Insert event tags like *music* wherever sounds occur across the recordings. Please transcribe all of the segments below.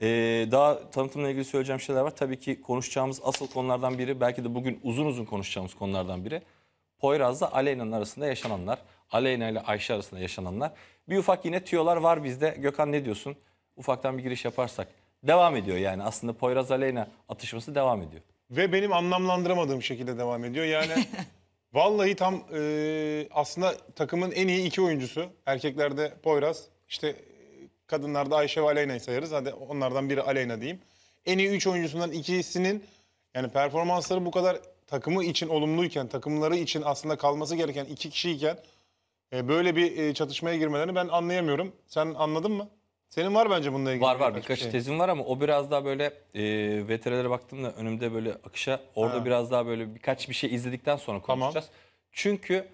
Ee, daha tanıtımla ilgili söyleyeceğim şeyler var. Tabii ki konuşacağımız asıl konulardan biri, belki de bugün uzun uzun konuşacağımız konulardan biri. Poyraz'la Aleyna'nın arasında yaşananlar. Aleyna ile Ayşe arasında yaşananlar. Bir ufak yine tüyolar var bizde. Gökhan ne diyorsun? Ufaktan bir giriş yaparsak. Devam ediyor yani aslında Poyraz Aleyna atışması devam ediyor. Ve benim anlamlandıramadığım şekilde devam ediyor. Yani *laughs* vallahi tam e, aslında takımın en iyi iki oyuncusu. Erkeklerde Poyraz, işte Kadınlarda Ayşe ve Aleyna'yı sayarız. Hadi onlardan biri Aleyna diyeyim. En iyi 3 oyuncusundan ikisinin yani performansları bu kadar takımı için olumluyken, takımları için aslında kalması gereken iki kişiyken e, böyle bir e, çatışmaya girmelerini ben anlayamıyorum. Sen anladın mı? Senin var bence bununla ilgili. Var var birkaç, birkaç şey. tezim var ama o biraz daha böyle e, VTR'lere baktığımda önümde böyle akışa orada ha. biraz daha böyle birkaç bir şey izledikten sonra konuşacağız. Tamam. Çünkü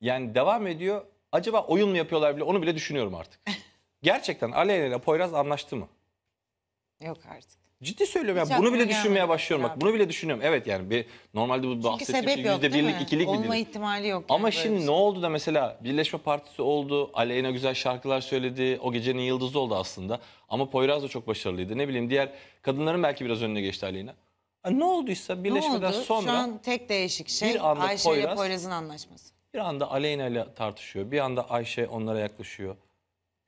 yani devam ediyor. Acaba oyun mu yapıyorlar bile onu bile düşünüyorum artık. *laughs* Gerçekten Aleyna ile Poyraz anlaştı mı? Yok artık. Ciddi söylüyorum Hiç ya. Bunu bile düşünmeye başlıyorum bak. Bunu bile düşünüyorum. Evet yani bir normalde bu bahsettiğim şey sebep şey yok bir Olma ihtimali yok. Ama böyle şimdi ne şey. oldu da mesela Birleşme Partisi oldu, Aleyna güzel şarkılar söyledi, o gecenin yıldızı oldu aslında. Ama Poyraz da çok başarılıydı. Ne bileyim diğer kadınların belki biraz önüne geçti Aleyna. ne olduysa ne Birleşme'den oldu? sonra Şu an tek değişik şey bir anda Ayşe ile Poyraz'ın anlaşması. bir anda Aleyna ile tartışıyor, bir anda Ayşe onlara yaklaşıyor.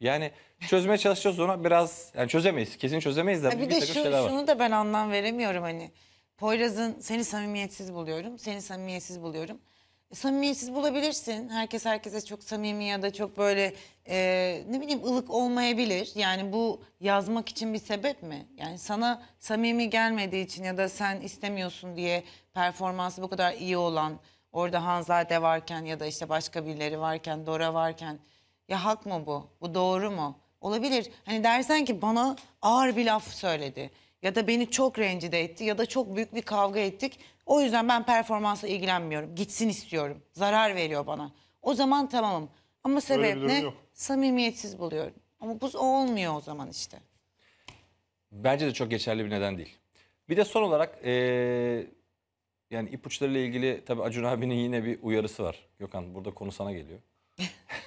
Yani çözmeye çalışacağız ona biraz yani çözemeyiz. Kesin çözemeyiz de. Ha, bir, bir de şu, şunu var. da ben anlam veremiyorum hani. Poyraz'ın seni samimiyetsiz buluyorum, seni samimiyetsiz buluyorum. E, samimiyetsiz bulabilirsin. Herkes herkese çok samimi ya da çok böyle e, ne bileyim ılık olmayabilir. Yani bu yazmak için bir sebep mi? Yani sana samimi gelmediği için ya da sen istemiyorsun diye performansı bu kadar iyi olan orada Hanzade varken ya da işte başka birileri varken Dora varken ya hak mı bu? Bu doğru mu? Olabilir. Hani dersen ki bana ağır bir laf söyledi ya da beni çok rencide etti ya da çok büyük bir kavga ettik. O yüzden ben performansla ilgilenmiyorum. Gitsin istiyorum. Zarar veriyor bana. O zaman tamamım. Ama sebep ne? Samimiyetsiz buluyorum. Ama bu olmuyor o zaman işte. Bence de çok geçerli bir neden değil. Bir de son olarak ee, yani ipuçlarıyla ilgili tabii Acun abinin yine bir uyarısı var. Gökhan burada konu sana geliyor.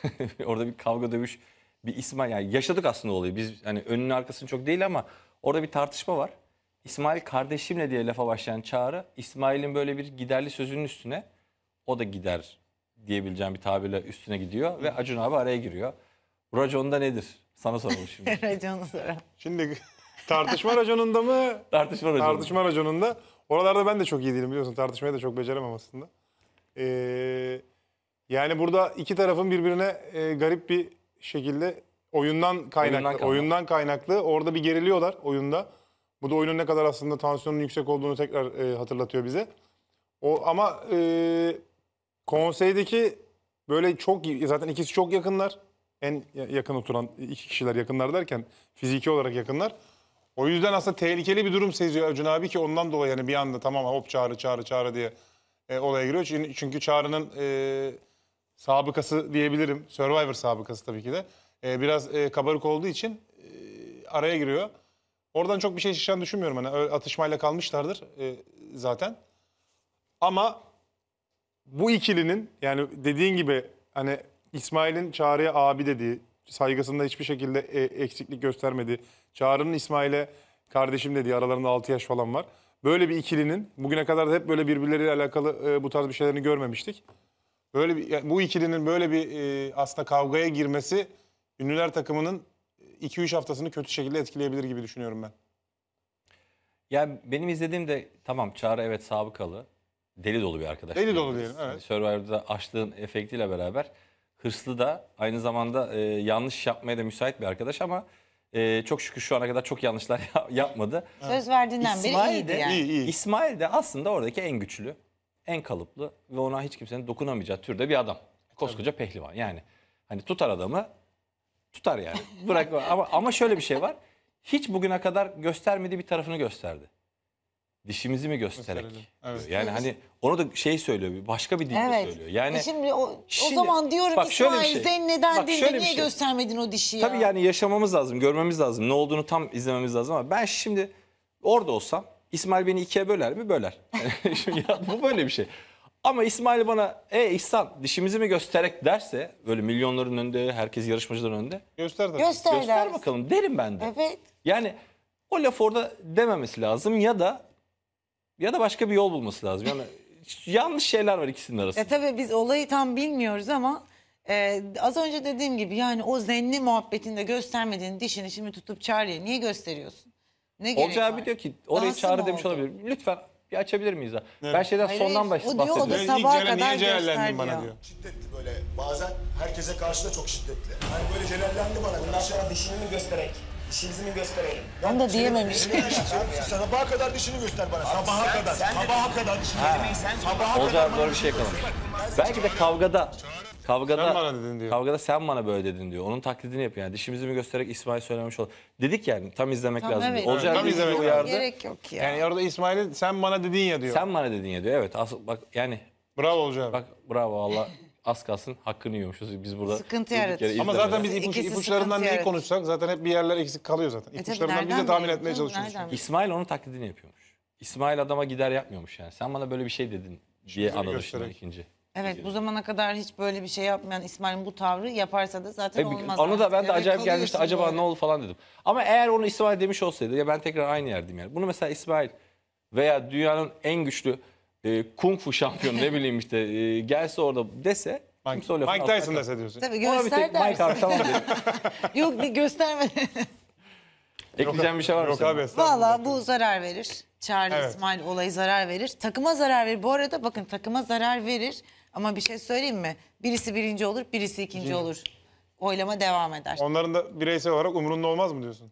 *laughs* orada bir kavga dövüş bir İsmail yani yaşadık aslında olayı. Biz hani önünün arkasını çok değil ama orada bir tartışma var. İsmail kardeşimle diye lafa başlayan Çağrı İsmail'in böyle bir giderli sözünün üstüne o da gider diyebileceğim bir tabirle üstüne gidiyor ve Acun abi araya giriyor. Racon'da nedir? Sana soralım şimdi. *laughs* Racon'u soralım. Şimdi tartışma raconunda mı? *laughs* Tartışma raconunda. Tartışma raconunda. Oralarda ben de çok iyi değilim biliyorsun. Tartışmayı da çok beceremem aslında. Ee, yani burada iki tarafın birbirine e, garip bir şekilde oyundan kaynaklı, oyundan, oyundan kaynaklı orada bir geriliyorlar oyunda. Bu da oyunun ne kadar aslında tansiyonun yüksek olduğunu tekrar e, hatırlatıyor bize. O ama e, konseydeki böyle çok zaten ikisi çok yakınlar. En yakın oturan iki kişiler yakınlar derken fiziki olarak yakınlar. O yüzden aslında tehlikeli bir durum seziyor Acun abi ki ondan dolayı yani bir anda tamam hop çağrı çağrı çağrı diye e, olaya giriyor. Çünkü, çünkü çağrının e, sabıkası diyebilirim. Survivor sabıkası tabii ki de. E, biraz e, kabarık olduğu için e, araya giriyor. Oradan çok bir şey çıkacağını düşünmüyorum. Hani öyle atışmayla kalmışlardır e, zaten. Ama bu ikilinin yani dediğin gibi hani İsmail'in Çağrı'ya abi dediği, saygısında hiçbir şekilde e, eksiklik göstermediği, Çağrı'nın İsmail'e kardeşim dediği aralarında 6 yaş falan var. Böyle bir ikilinin bugüne kadar da hep böyle birbirleriyle alakalı e, bu tarz bir şeylerini görmemiştik. Böyle bir, bu ikilinin böyle bir e, aslında kavgaya girmesi ünlüler takımının 2-3 e, haftasını kötü şekilde etkileyebilir gibi düşünüyorum ben. Ya benim izlediğim de tamam Çağrı evet sabıkalı. Deli dolu bir arkadaş. Deli dolu diyelim evet. Survivor'da açlığın efektiyle beraber hırslı da aynı zamanda e, yanlış yapmaya da müsait bir arkadaş ama e, çok şükür şu ana kadar çok yanlışlar *laughs* yapmadı. Söz verdiğinden beri İsmail iyiydi de, yani. İyi, iyi. İsmail de aslında oradaki en güçlü en kalıplı ve ona hiç kimsenin dokunamayacağı türde bir adam. Koskoca pehlivan yani. Hani tutar adamı tutar yani. *laughs* Bırak ama ama şöyle bir şey var. Hiç bugüne kadar göstermediği bir tarafını gösterdi. Dişimizi mi göstererek? Evet. Yani hani onu da şey söylüyor, başka bir dilde Evet. söylüyor. Yani e şimdi o, o Şimdi- zaman diyorum bak şöyle bir şey. sen neden Bak niye şey. göstermedin o dişi ya? Tabii yani yaşamamız lazım, görmemiz lazım. Ne olduğunu tam izlememiz lazım ama ben şimdi orada olsam İsmail beni ikiye böler mi? Böler. *laughs* ya, bu böyle bir şey. Ama İsmail bana e İhsan dişimizi mi göstererek derse böyle milyonların önünde herkes yarışmacıların önünde. Göster tabii. Göster, Göster bakalım derim ben de. Evet. Yani o laf orada dememesi lazım ya da ya da başka bir yol bulması lazım. Yani *laughs* yanlış şeyler var ikisinin arasında. Ya e tabii biz olayı tam bilmiyoruz ama ee, az önce dediğim gibi yani o zenni muhabbetinde göstermediğin dişini şimdi tutup Charlie'ye niye gösteriyorsun? Ne gerek Olcay abi diyor ki orayı Dansım çağrı demiş olabilir. Lütfen bir açabilir miyiz? ya? Evet. Ben şeyden Hayır, sondan hayır, bahs- o diyor, o da bahsediyorum. kadar Niye kadar bana diyor. Şiddetli böyle bazen herkese karşı da çok şiddetli. Yani böyle celallendi bana. Bundan sonra dişini mi gösterek? Dişimizi mi gösterelim? Ben de diyememiş. Şey. Sabaha kadar dişini göster bana. sabaha kadar. sabaha kadar dişini. Sabaha Olcay abi doğru bir şey yakalamış. Belki de kavgada Kavgada, sen bana dedin diyor. Kavgada sen bana böyle dedin diyor. Onun taklidini yapıyor. Yani dişimizi mi göstererek İsmail söylemiş ol. Dedik yani tam izlemek tamam, lazım. Evet. Olacak tam izlemek uyardı. Gerek yok ya. Yani orada İsmail'e sen bana dedin ya diyor. Sen bana dedin ya diyor. Evet asıl bak yani. Bravo hocam. Bak bravo Allah. az kalsın hakkını yiyormuşuz biz burada. Sıkıntı yaratır. Ama zaten biz ipuç, ipuçlarından neyi konuşsak zaten hep bir yerler eksik kalıyor zaten. E ipuçlarından e biz de tahmin etmeye çalışıyoruz. İsmail onun taklidini yapıyormuş. İsmail adama gider yapmıyormuş yani. Sen bana böyle bir şey dedin diye anladı ikinci. Evet bu zamana kadar hiç böyle bir şey yapmayan İsmail'in bu tavrı yaparsa da zaten E, olmaz. Onu da ben de acayip gelmişti acaba böyle. ne oldu falan dedim. Ama eğer onu İsmail demiş olsaydı ya ben tekrar aynı yerdeyim yani. Bunu mesela İsmail veya dünyanın en güçlü e, kung fu şampiyonu ne bileyim işte e, gelse orada dese kimse o Mike Tyson kalmaz. dese diyorsun. Tabii Ona bir göster tek Mike dersin. abi tamam dedim. *laughs* Yok bir gösterme. *laughs* Ekleyeceğim bir şey var mı? Yok senin? abi Valla bu zarar verir. Charlie Evet. İsmail olayı zarar verir. Takıma zarar verir. Bu arada bakın takıma zarar verir. Ama bir şey söyleyeyim mi? Birisi birinci olur, birisi ikinci olur. Oylama devam eder. Onların da bireysel olarak umurunda olmaz mı diyorsun?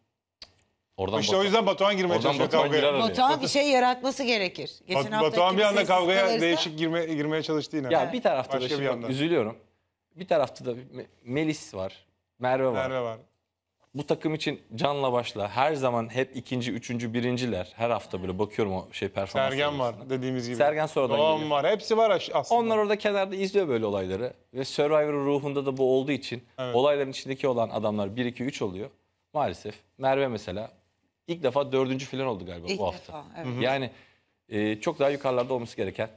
Oradan işte o yüzden Batuhan girmeye Oradan çalışıyor Batuhan kavgaya. araya. Batuhan bir şey yaratması gerekir. Geçen Bat- hafta Batuhan bir anda kavgaya kalırsa- değişik girme, girmeye çalıştı yine. Ya bir tarafta Başka da şimdi bak, yandan. üzülüyorum. Bir tarafta da Melis var, Merve var. Merve var bu takım için canla başla her zaman hep ikinci, üçüncü, birinciler. Her hafta böyle bakıyorum o şey performans. Sergen var dediğimiz gibi. Sergen sonradan Doğan geliyor. var. Hepsi var aslında. Onlar orada kenarda izliyor böyle olayları. Ve Survivor ruhunda da bu olduğu için evet. olayların içindeki olan adamlar 1, 2, 3 oluyor. Maalesef Merve mesela ilk defa dördüncü filan oldu galiba ilk bu hafta. Defa, evet. Yani e, çok daha yukarılarda olması gereken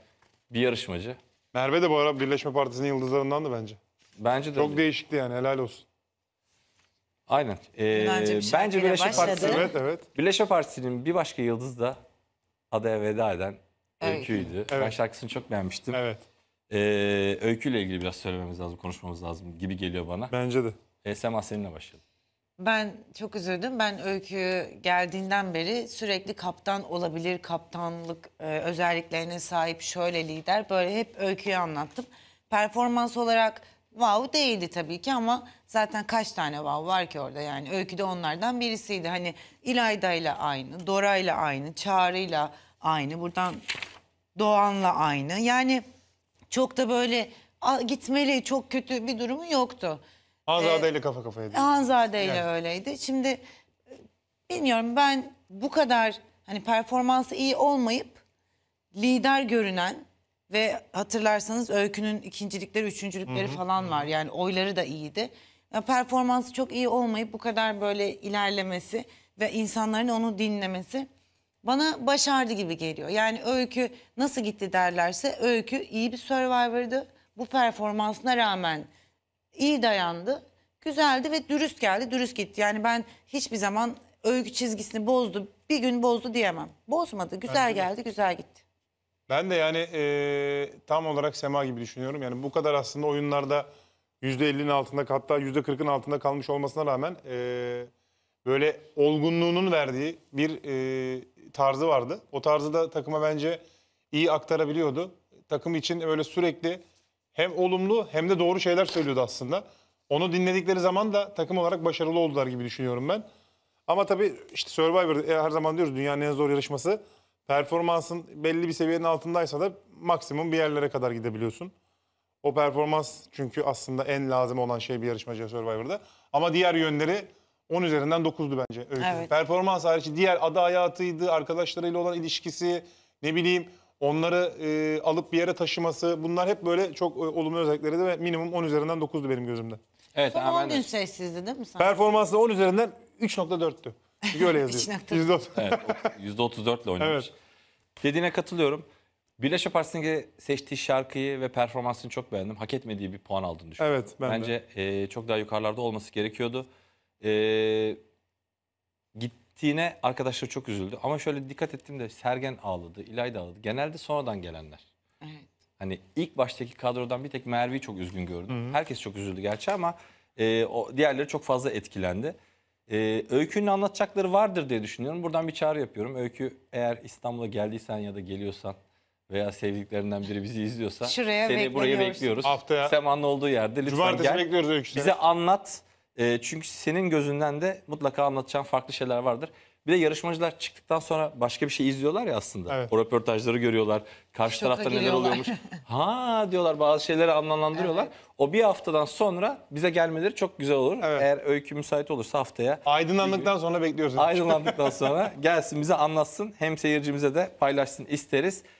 bir yarışmacı. Merve de bu ara Birleşme Partisi'nin yıldızlarından da bence. Bence de. Çok öyle. değişikti yani helal olsun. Aynen. Ee, Bence bir bence, Partisi, Evet evet. Birleşme Partisi'nin bir başka yıldız da adaya veda eden Evet. Öykü'ydü. Ben şarkısını çok beğenmiştim. Evet. Ee, öyküyle ilgili biraz söylememiz lazım, konuşmamız lazım gibi geliyor bana. Bence de. E, Sema seninle başlayalım. Ben çok üzüldüm. Ben Öykü geldiğinden beri sürekli kaptan olabilir, kaptanlık e, özelliklerine sahip şöyle lider böyle hep Öykü'yü anlattım. Performans olarak wow değildi tabii ki ama zaten kaç tane wow var ki orada yani Öykü de onlardan birisiydi. Hani İlayda ile aynı, Dora ile aynı, Çağrı ile aynı, buradan Doğan'la aynı. Yani çok da böyle gitmeli çok kötü bir durumu yoktu. Hanzade ile ee, kafa kafaya değil. Hanzade ile Yani. öyleydi. Şimdi e, bilmiyorum ben bu kadar hani performansı iyi olmayıp lider görünen ve hatırlarsanız öykünün ikincilikleri, üçüncülükleri Hı -hı. falan var. Yani oyları da iyiydi. Ya performansı çok iyi olmayıp bu kadar böyle ilerlemesi ve insanların onu dinlemesi bana başardı gibi geliyor. Yani öykü nasıl gitti derlerse öykü iyi bir Survivor'dı. Bu performansına rağmen iyi dayandı. Güzeldi ve dürüst geldi, dürüst gitti. Yani ben hiçbir zaman öykü çizgisini bozdu, bir gün bozdu diyemem. Bozmadı, güzel geldi, güzel gitti. Ben de yani e, tam olarak Sema gibi düşünüyorum. Yani bu kadar aslında oyunlarda %50'nin altında hatta %40'ın altında kalmış olmasına rağmen e, böyle olgunluğunun verdiği bir e, tarzı vardı. O tarzı da takıma bence iyi aktarabiliyordu. Takım için öyle sürekli hem olumlu hem de doğru şeyler söylüyordu aslında. Onu dinledikleri zaman da takım olarak başarılı oldular gibi düşünüyorum ben. Ama tabii işte Survivor e, her zaman diyoruz dünyanın en zor yarışması performansın belli bir seviyenin altındaysa da maksimum bir yerlere kadar gidebiliyorsun. O performans çünkü aslında en lazım olan şey bir yarışmacı Survivor'da. Ama diğer yönleri 10 üzerinden 9'du bence. Öykü. Evet. Performans hariç diğer ada hayatıydı, arkadaşlarıyla olan ilişkisi, ne bileyim onları e, alıp bir yere taşıması. Bunlar hep böyle çok e, olumlu özellikleri de ve minimum 10 üzerinden 9'du benim gözümde. Evet, Son 10 gün sessizdi değil mi sen? 10 üzerinden 3.4'tü. Çünkü öyle *laughs* yazıyor. Yüzde otuz. Evet, yüzde otuz dörtle *laughs* oynamış. Evet. Dediğine katılıyorum. Birleşme Partisi'nin seçtiği şarkıyı ve performansını çok beğendim. Hak etmediği bir puan aldığını düşünüyorum. Evet, ben Bence de. E, çok daha yukarılarda olması gerekiyordu. E, gittiğine arkadaşlar çok üzüldü. Ama şöyle dikkat ettim de Sergen ağladı, İlay da ağladı. Genelde sonradan gelenler. Evet. Hani ilk baştaki kadrodan bir tek Merve'yi çok üzgün gördüm. Hı -hı. Herkes çok üzüldü gerçi ama e, o diğerleri çok fazla etkilendi. Ee, öykünün anlatacakları vardır diye düşünüyorum. Buradan bir çağrı yapıyorum. Öykü eğer İstanbul'a geldiysen ya da geliyorsan veya sevdiklerinden biri bizi izliyorsa Şuraya seni buraya bekliyoruz. Haftaya. Seman'ın olduğu yerde lütfen Cumartesi gel. bekliyoruz öyküsüne. Bize anlat. Ee, çünkü senin gözünden de mutlaka anlatacağın farklı şeyler vardır. Bir de yarışmacılar çıktıktan sonra başka bir şey izliyorlar ya aslında. Evet. O röportajları görüyorlar. Karşı Şoka tarafta neler oluyormuş. *laughs* ha diyorlar bazı şeyleri anlamlandırıyorlar. Evet. O bir haftadan sonra bize gelmeleri çok güzel olur. Evet. Eğer öykü müsait olursa haftaya. Aydınlandıktan sonra bekliyoruz. Aydınlandıktan sonra gelsin bize anlatsın. Hem seyircimize de paylaşsın isteriz.